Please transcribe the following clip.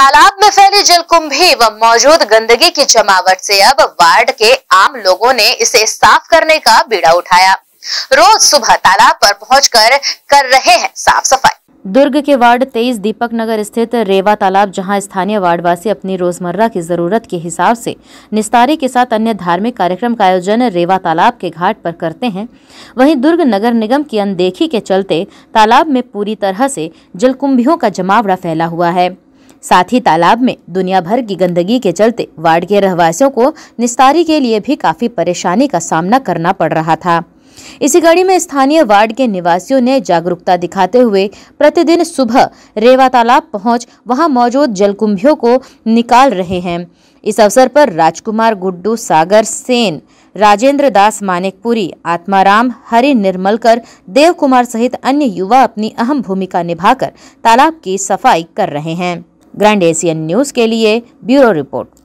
तालाब में फैली जलकुंभी व मौजूद गंदगी की जमावट से अब वार्ड के आम लोगों ने इसे साफ करने का बीड़ा उठाया रोज सुबह तालाब पर पहुंचकर कर रहे हैं साफ सफाई दुर्ग के वार्ड 23 दीपक नगर स्थित रेवा तालाब जहां स्थानीय वार्डवासी अपनी रोजमर्रा की जरूरत के हिसाब से निस्तारी के साथ अन्य धार्मिक कार्यक्रम का आयोजन रेवा तालाब के घाट पर करते हैं वहीं दुर्ग नगर निगम की अनदेखी के चलते तालाब में पूरी तरह से जलकुंभियों का जमावड़ा फैला हुआ है साथ ही तालाब में दुनिया भर की गंदगी के चलते वार्ड के रहवासियों को निस्तारी के लिए भी काफ़ी परेशानी का सामना करना पड़ रहा था इसी कड़ी में स्थानीय वार्ड के निवासियों ने जागरूकता दिखाते हुए प्रतिदिन सुबह रेवा तालाब पहुंच वहां मौजूद जलकुंभियों को निकाल रहे हैं इस अवसर पर राजकुमार गुड्डू सागर सेन राजेंद्र दास मानिकपुरी आत्माराम हरि निर्मलकर देव कुमार सहित अन्य युवा अपनी अहम भूमिका निभाकर तालाब की सफाई कर रहे हैं ग्रैंड एशियन न्यूज़ के लिए ब्यूरो रिपोर्ट